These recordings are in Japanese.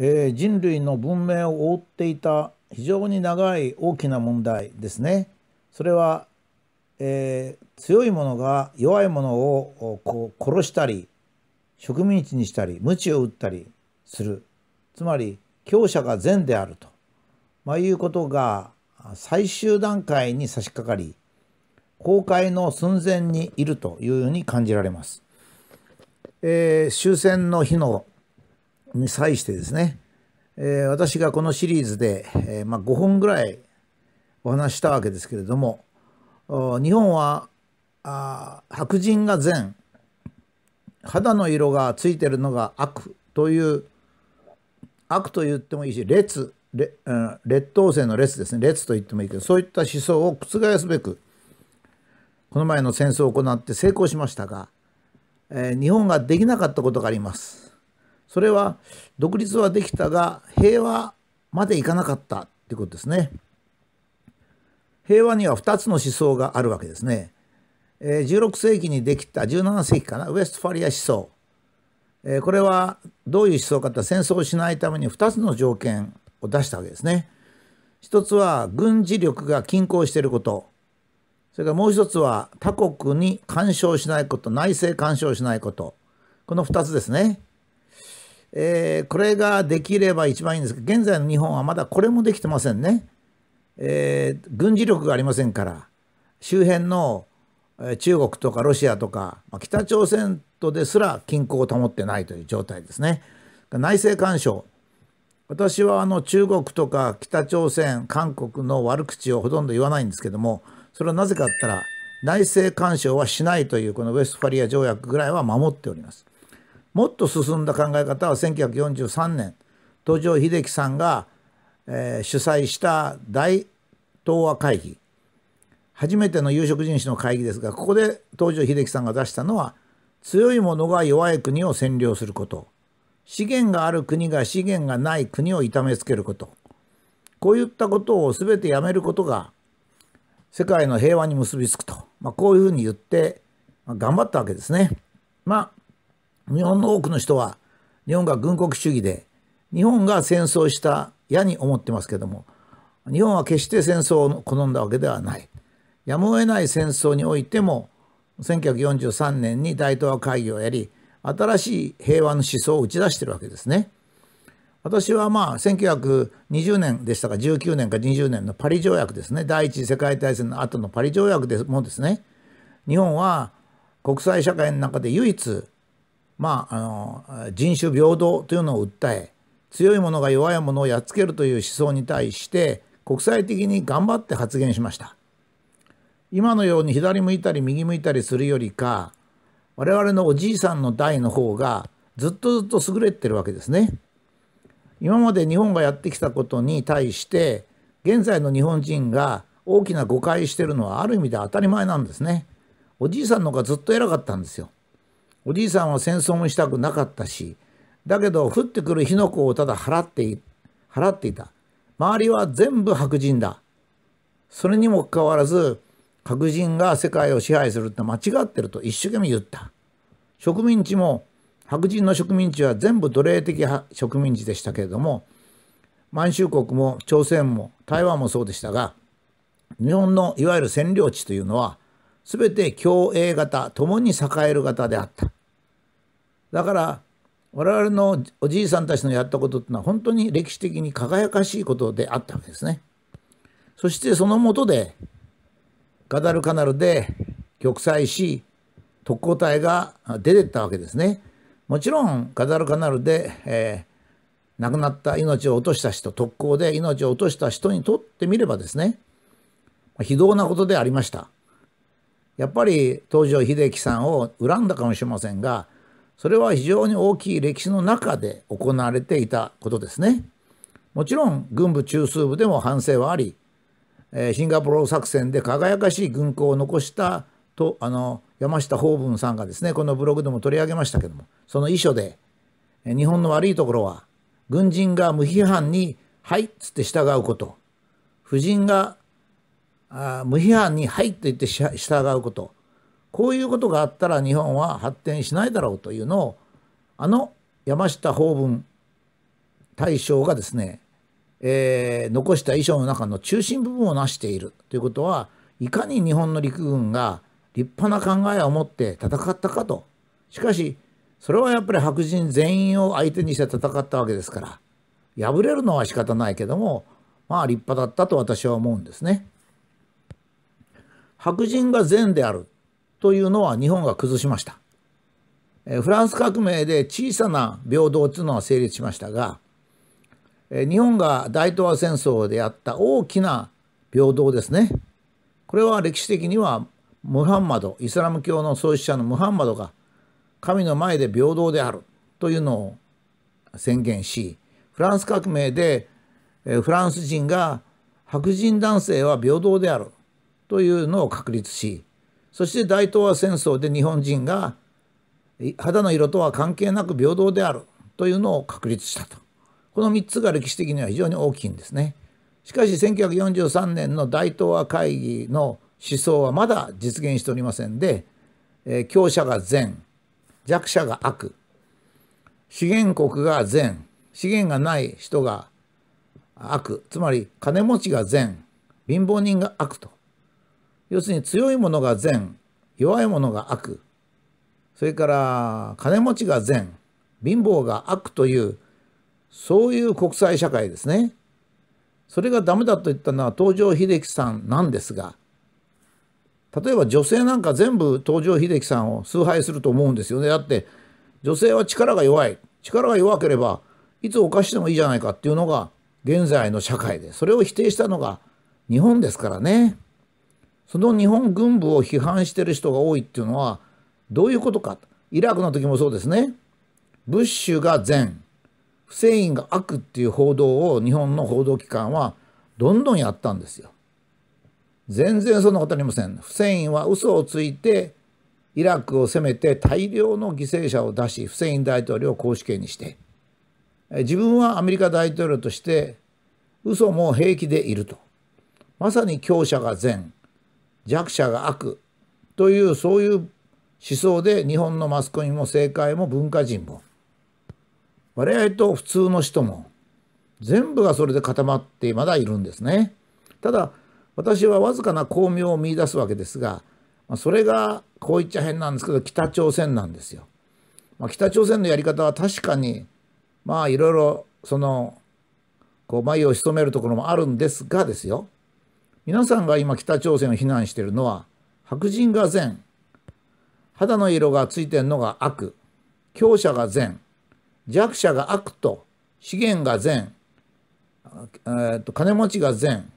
えー、人類の文明を覆っていた非常に長い大きな問題ですね。それは、えー、強い者が弱い者をこう殺したり植民地にしたり鞭を打ったりするつまり強者が善であると、まあ、いうことが最終段階に差し掛かり崩壊の寸前にいるというように感じられます。えー、終戦の日のに際してですね、えー、私がこのシリーズで、えー、まあ、5本ぐらいお話したわけですけれども日本はあ白人が善肌の色がついてるのが悪という悪と言ってもいいし劣劣等生の劣ですね劣と言ってもいいけどそういった思想を覆すべくこの前の戦争を行って成功しましたが、えー、日本ができなかったことがあります。それは独立はできたが平和までいかなかったってことですね。平和には2つの思想があるわけですね。16世紀にできた17世紀かなウェストファリア思想。これはどういう思想かって戦争をしないために2つの条件を出したわけですね。1つは軍事力が均衡していること。それからもう1つは他国に干渉しないこと、内政干渉しないこと。この2つですね。えー、これができれば一番いいんですけど現在の日本はまだこれもできてませんね、えー、軍事力がありませんから周辺の中国とかロシアとか北朝鮮とですら均衡を保ってないという状態ですね内政干渉私はあの中国とか北朝鮮韓国の悪口をほとんど言わないんですけどもそれはなぜかって言ったら内政干渉はしないというこのウェストファリア条約ぐらいは守っております。もっと進んだ考え方は1943年東條英機さんが、えー、主催した大東亜会議初めての有色人種の会議ですがここで東條英機さんが出したのは強い者が弱い国を占領すること資源がある国が資源がない国を痛めつけることこういったことを全てやめることが世界の平和に結びつくと、まあ、こういうふうに言って、まあ、頑張ったわけですね。まあ日本の多くの人は日本が軍国主義で日本が戦争したやに思ってますけども日本は決して戦争を好んだわけではないやむを得ない戦争においても1943年に大東亜会議をやり新しい平和の思想を打ち出してるわけですね。私はまあ1920年でしたか19年か20年のパリ条約ですね第一次世界大戦の後のパリ条約でもですね日本は国際社会の中で唯一まあ、あの人種平等というのを訴え強い者が弱い者をやっつけるという思想に対して国際的に頑張って発言しました今のように左向いたり右向いたりするよりか我々のおじいさんの代の方がずっとずっと優れてるわけですね今まで日本がやってきたことに対して現在の日本人が大きな誤解してるのはある意味で当たり前なんですねおじいさんの方がずっと偉かったんですよおじいさんは戦争もしたくなかったし、だけど降ってくる火の粉をただ払ってい、払っていた。周りは全部白人だ。それにもかかわらず、白人が世界を支配するって間違ってると一生懸命言った。植民地も、白人の植民地は全部奴隷的植民地でしたけれども、満州国も朝鮮も台湾もそうでしたが、日本のいわゆる占領地というのは、すべて共栄型、共に栄える型であった。だから、我々のおじいさんたちのやったことってのは本当に歴史的に輝かしいことであったわけですね。そしてそのもとで、ガダルカナルで玉砕し、特攻隊が出てったわけですね。もちろん、ガダルカナルで、えー、亡くなった命を落とした人、特攻で命を落とした人にとってみればですね、非道なことでありました。やっぱり東條英機さんを恨んだかもしれませんがそれは非常に大きい歴史の中で行われていたことですね。もちろん軍部中枢部でも反省はありシンガポール作戦で輝かしい軍港を残したとあの山下法文さんがですねこのブログでも取り上げましたけどもその遺書で日本の悪いところは軍人が無批判に「はい」っつって従うこと婦人があ無批判に「はい」と言って従うことこういうことがあったら日本は発展しないだろうというのをあの山下法文大将がですね、えー、残した遺書の中の中心部分を成しているということはいかに日本の陸軍が立派な考えを持って戦ったかとしかしそれはやっぱり白人全員を相手にして戦ったわけですから敗れるのは仕方ないけどもまあ立派だったと私は思うんですね。白人が善であるというのは日本が崩しました。フランス革命で小さな平等というのは成立しましたが、日本が大東亜戦争であった大きな平等ですね。これは歴史的にはムハンマド、イスラム教の創始者のムハンマドが神の前で平等であるというのを宣言し、フランス革命でフランス人が白人男性は平等であるというのを確立しそして大東亜戦争で日本人が肌の色とは関係なく平等であるというのを確立したとこの3つが歴史的には非常に大きいんですね。しかし1943年の大東亜会議の思想はまだ実現しておりませんで、えー、強者が善弱者が悪資源国が善資源がない人が悪つまり金持ちが善貧乏人が悪と要するに強いものが善弱いものが悪それから金持ちが善貧乏が悪というそういう国際社会ですね。それがダメだと言ったのは東條英機さんなんですが例えば女性なんか全部東條英機さんを崇拝すると思うんですよね。だって女性は力が弱い力が弱ければいつ犯してもいいじゃないかっていうのが現在の社会でそれを否定したのが日本ですからね。その日本軍部を批判してる人が多いっていうのはどういうことかイラクの時もそうですねブッシュが善フセインが悪っていう報道を日本の報道機関はどんどんやったんですよ。全然そんなことありません。フセインは嘘をついてイラクを攻めて大量の犠牲者を出しフセイン大統領を公主権にして自分はアメリカ大統領として嘘も平気でいるとまさに強者が善弱者が悪というそういう思想で日本のマスコミも政界も文化人も我々と普通の人も全部がそれで固まってまだいるんですね。ただ私はわずかな巧妙を見いだすわけですがそれがこう言っちゃ変なんですけど北朝鮮なんですよ。まあ、北朝鮮のやり方は確かにまあいろいろそのこう眉を潜めるところもあるんですがですよ皆さんが今北朝鮮を非難しているのは白人が善肌の色がついてんのが悪強者が善弱者が悪と資源が善、えー、と金持ちが善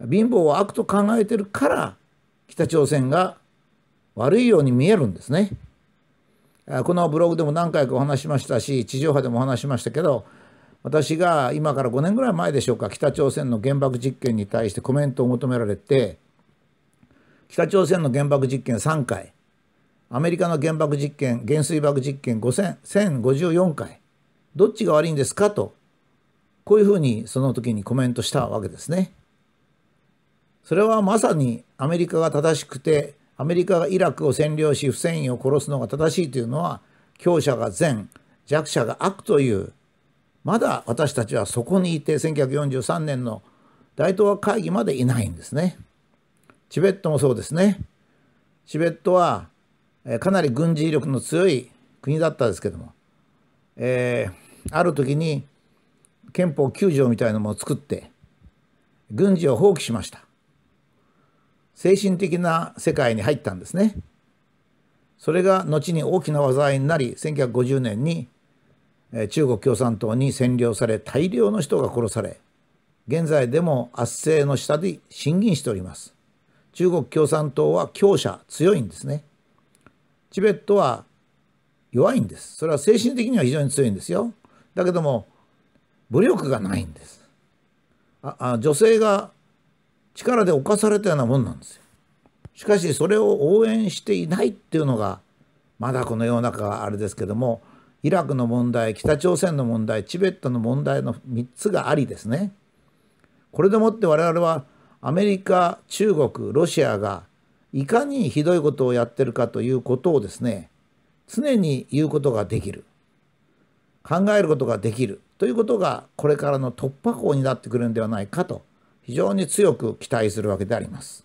貧乏は悪と考えてるから北朝鮮が悪いように見えるんですね。このブログでも何回かお話しましたし地上波でもお話しましたけど私が今から5年ぐらい前でしょうか北朝鮮の原爆実験に対してコメントを求められて北朝鮮の原爆実験3回アメリカの原爆実験原水爆実験5054回どっちが悪いんですかとこういうふうにその時にコメントしたわけですね。それはまさにアメリカが正しくてアメリカがイラクを占領しフセインを殺すのが正しいというのは強者が善弱者が悪というまだ私たちはそこにいて1943年の大東亜会議までいないんですね。チベットもそうですね。チベットはかなり軍事力の強い国だったですけども、えー、ある時に憲法9条みたいなものを作って軍事を放棄しました。精神的な世界に入ったんですね。それが後に大きな災いになり1950年に中国共産党に占領され大量の人が殺され現在でも圧政の下で審議しております中国共産党は強者強いんですねチベットは弱いんですそれは精神的には非常に強いんですよだけども武力がないんですああ女性が力で侵されたようなもんなんですよしかしそれを応援していないっていうのがまだこの世の中はあれですけどもイラクの問題、北朝鮮の問題、チベットの問題の3つがありですね。これでもって我々はアメリカ、中国、ロシアがいかにひどいことをやってるかということをですね、常に言うことができる。考えることができるということがこれからの突破口になってくるんではないかと非常に強く期待するわけであります。